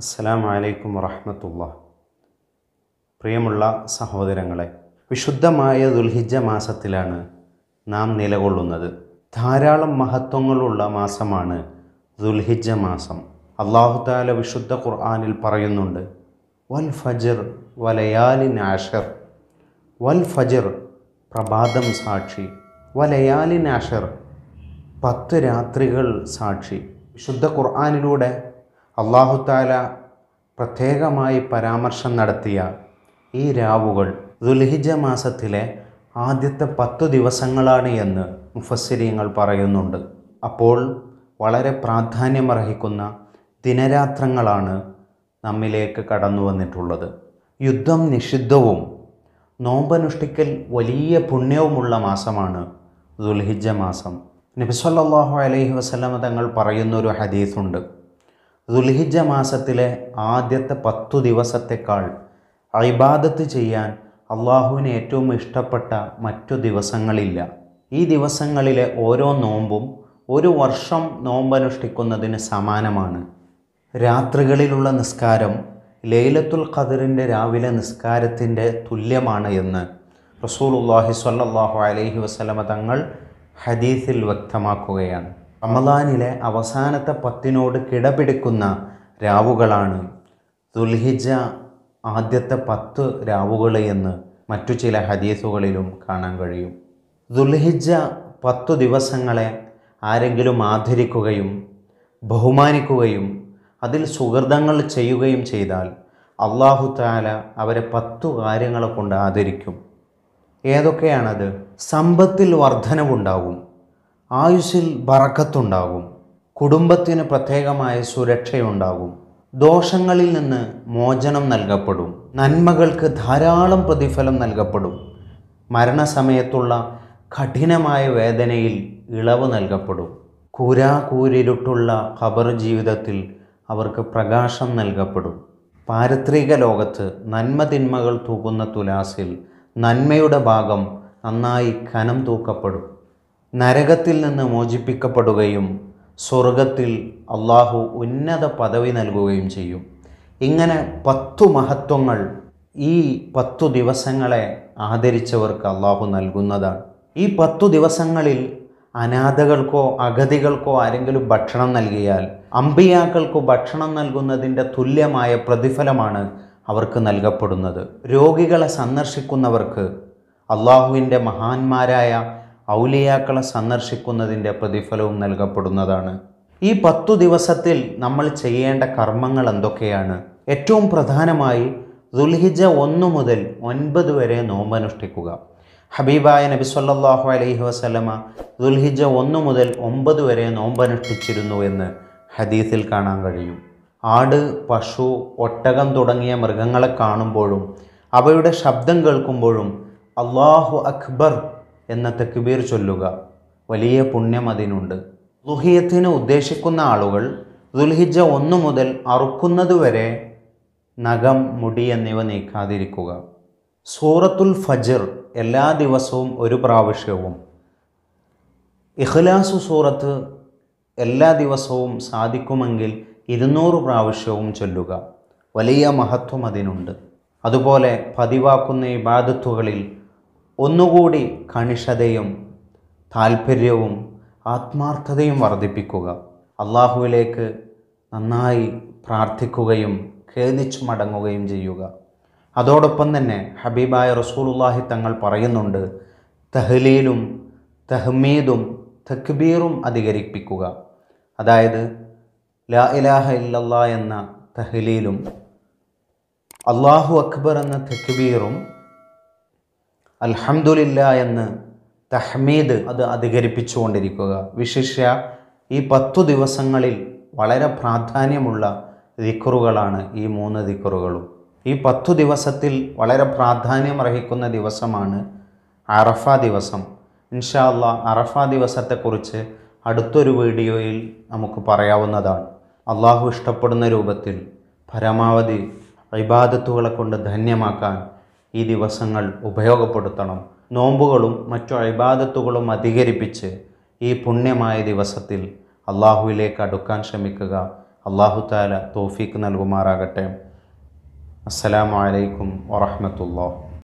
അസ്സലാം വലൈക്കും വറഹമത്തുള്ള പ്രിയമുള്ള സഹോദരങ്ങളെ വിശുദ്ധമായ ദുൽഹിജ മാസത്തിലാണ് നാം നിലകൊള്ളുന്നത് ധാരാളം മഹത്വങ്ങളുള്ള മാസമാണ് ദുൽഹിജ മാസം അള്ളാഹുദാല വിശുദ്ധ ഖുർആാനിൽ പറയുന്നുണ്ട് വൽ ഫജിർ വലയാലിൻ ആഷർ വൽ ഫജിർ പ്രഭാതം സാക്ഷി വലയാലിൻ ആഷർ പത്ത് രാത്രികൾ സാക്ഷി വിശുദ്ധ ഖുർആാനിലൂടെ അള്ളാഹുത്താല പ്രത്യേകമായി പരാമർശം നടത്തിയ ഈ രാവുകൾ ദുൽഹിജ മാസത്തിലെ ആദ്യത്തെ പത്തു ദിവസങ്ങളാണ് എന്ന് മുഫസ്സിരിയങ്ങൾ പറയുന്നുണ്ട് അപ്പോൾ വളരെ പ്രാധാന്യമർഹിക്കുന്ന ദിനരാത്രങ്ങളാണ് നമ്മിലേക്ക് കടന്നു വന്നിട്ടുള്ളത് യുദ്ധം നിഷിദ്ധവും നോമ്പനുഷ്ഠിക്കൽ വലിയ പുണ്യവുമുള്ള മാസമാണ് ദുൽഹിജ മാസം നബിസ്വല്ലാഹു അലൈഹി വസ്ലമ തങ്ങൾ പറയുന്നൊരു ഹദീസുണ്ട് ദുൽഹിജ മാസത്തിലെ ആദ്യത്തെ പത്തു ദിവസത്തെക്കാൾ ഇബാദത്ത് ചെയ്യാൻ അള്ളാഹുവിന് ഏറ്റവും ഇഷ്ടപ്പെട്ട മറ്റു ദിവസങ്ങളില്ല ഈ ദിവസങ്ങളിലെ ഓരോ നോമ്പും ഒരു വർഷം നോമ്പനുഷ്ഠിക്കുന്നതിന് സമാനമാണ് രാത്രികളിലുള്ള നിസ്കാരം ലൈലത്തുൽ ഖദറിൻ്റെ രാവിലെ നിസ്കാരത്തിൻ്റെ തുല്യമാണ് എന്ന് റസൂൽ ഉള്ളാഹി സ്വല്ലാഹു അലൈഹി വസ്ലമ തങ്ങൾ ഹദീസിൽ വ്യക്തമാക്കുകയാണ് റമദാനിലെ അവസാനത്തെ പത്തിനോട് കിടപിടിക്കുന്ന രാവുകളാണ് ദുൽഹിജ ആദ്യത്തെ പത്ത് രാവുകൾ എന്ന് മറ്റു ചില ഹദീസുകളിലും കാണാൻ കഴിയും ദുൽഹിജ പത്തു ദിവസങ്ങളെ ആരെങ്കിലും ആദരിക്കുകയും ബഹുമാനിക്കുകയും അതിൽ സുഹൃതങ്ങൾ ചെയ്യുകയും ചെയ്താൽ അള്ളാഹു താല അവരെ പത്തു കാര്യങ്ങളെ കൊണ്ട് ആദരിക്കും ഏതൊക്കെയാണത് സമ്പത്തിൽ വർധനവുണ്ടാകും ആയുസ്സിൽ ബറക്കത്തുണ്ടാകും കുടുംബത്തിന് പ്രത്യേകമായ സുരക്ഷയുണ്ടാകും ദോഷങ്ങളിൽ നിന്ന് മോചനം നൽകപ്പെടും നന്മകൾക്ക് ധാരാളം പ്രതിഫലം നൽകപ്പെടും മരണസമയത്തുള്ള കഠിനമായ വേദനയിൽ ഇളവ് നൽകപ്പെടും കൂരാകൂരിരുട്ടുള്ള ഖബർ ജീവിതത്തിൽ അവർക്ക് പ്രകാശം നൽകപ്പെടും പാരത്രിക ലോകത്ത് നന്മതിന്മകൾ തൂക്കുന്ന തുലാസിൽ നന്മയുടെ ഭാഗം നന്നായി കനം തൂക്കപ്പെടും നരകത്തിൽ നിന്ന് മോചിപ്പിക്കപ്പെടുകയും സ്വർഗത്തിൽ അള്ളാഹു ഉന്നത പദവി നൽകുകയും ചെയ്യും ഇങ്ങനെ പത്തു മഹത്വങ്ങൾ ഈ പത്തു ദിവസങ്ങളെ ആദരിച്ചവർക്ക് അള്ളാഹു നൽകുന്നതാണ് ഈ പത്തു ദിവസങ്ങളിൽ അനാഥകൾക്കോ അഗതികൾക്കോ ആരെങ്കിലും ഭക്ഷണം നൽകിയാൽ അമ്പിയാക്കൾക്ക് ഭക്ഷണം നൽകുന്നതിൻ്റെ തുല്യമായ പ്രതിഫലമാണ് അവർക്ക് നൽകപ്പെടുന്നത് രോഗികളെ സന്ദർശിക്കുന്നവർക്ക് അള്ളാഹുവിൻ്റെ മഹാന്മാരായ ഔലിയാക്കളെ സന്ദർശിക്കുന്നതിൻ്റെ പ്രതിഫലവും നൽകപ്പെടുന്നതാണ് ഈ പത്തു ദിവസത്തിൽ നമ്മൾ ചെയ്യേണ്ട കർമ്മങ്ങൾ എന്തൊക്കെയാണ് ഏറ്റവും പ്രധാനമായി ദുൽഹിജ ഒന്നു മുതൽ ഒൻപത് വരെ നോമ്പനുഷ്ഠിക്കുക ഹബീബായ നബി സല്ലാഹു അലൈഹി വസ്ലമ ദുൽഹിജ ഒന്ന് മുതൽ ഒമ്പത് വരെ നോമ്പനുഷ്ഠിച്ചിരുന്നു എന്ന് ഹദീസിൽ കാണാൻ കഴിയും ആട് പശു ഒട്ടകം തുടങ്ങിയ മൃഗങ്ങളെ കാണുമ്പോഴും അവയുടെ ശബ്ദം കേൾക്കുമ്പോഴും അള്ളാഹു അക്ബർ എന്ന തെക്കുബീർ ചൊല്ലുക വലിയ പുണ്യം അതിനുണ്ട് ദുഹിയത്തിന് ഉദ്ദേശിക്കുന്ന ആളുകൾ ദുൽഹിജ ഒന്നു മുതൽ അറുക്കുന്നതുവരെ നഖം മുടി എന്നിവ നീക്കാതിരിക്കുക സൂറത്തുൽ ഫജിർ എല്ലാ ദിവസവും ഒരു പ്രാവശ്യവും ഇഖ്ലാസു സൂറത്ത് എല്ലാ ദിവസവും സാധിക്കുമെങ്കിൽ ഇരുന്നൂറ് പ്രാവശ്യവും ചൊല്ലുക വലിയ മഹത്വം അതിനുണ്ട് അതുപോലെ പതിവാക്കുന്ന ഇബാദത്തുകളിൽ ഒന്നുകൂടി കണിഷതയും താല്പര്യവും ആത്മാർത്ഥതയും വർദ്ധിപ്പിക്കുക അള്ളാഹുവിലേക്ക് നന്നായി പ്രാർത്ഥിക്കുകയും ഖേദിച്ചു മടങ്ങുകയും ചെയ്യുക അതോടൊപ്പം തന്നെ ഹബീബായ റസൂലുല്ലാഹി തങ്ങൾ പറയുന്നുണ്ട് തഹ്ലീലും തഹ്മീദും തക്ബീറും അധികരിപ്പിക്കുക അതായത് ലാ ഇലാഹ ഇല്ലല്ലാ എന്ന തഹ്ലീലും അള്ളാഹു അക്ബർ എന്ന തക്ബീറും അൽഹംദുലില്ല എന്ന് തഹ്മീദ് അത് അധികരിപ്പിച്ചുകൊണ്ടിരിക്കുക വിശിഷ്യ ഈ പത്തു ദിവസങ്ങളിൽ വളരെ പ്രാധാന്യമുള്ള ദിക്കറുകളാണ് ഈ മൂന്ന് ദിക്കറുകളും ഈ പത്തു ദിവസത്തിൽ വളരെ പ്രാധാന്യം അർഹിക്കുന്ന ദിവസമാണ് അറഫ ദിവസം ഇൻഷാല്ല അറഫ ദിവസത്തെക്കുറിച്ച് അടുത്തൊരു വീഡിയോയിൽ നമുക്ക് പറയാവുന്നതാണ് അള്ളാഹു ഇഷ്ടപ്പെടുന്ന രൂപത്തിൽ പരമാവധി ഇബാദത്തുകളെ കൊണ്ട് ധന്യമാക്കാൻ ഈ ദിവസങ്ങൾ ഉപയോഗപ്പെടുത്തണം നോമ്പുകളും മറ്റു അഴിബാദത്തുകളും അധികരിപ്പിച്ച് ഈ പുണ്യമായ ദിവസത്തിൽ അള്ളാഹുവിലേക്ക് അടുക്കാൻ ശ്രമിക്കുക അള്ളാഹു താല തോഫീക്ക് നൽകുമാറാകട്ടെ അസ്സലാമലൈക്കും വറഹമത്തുള്ള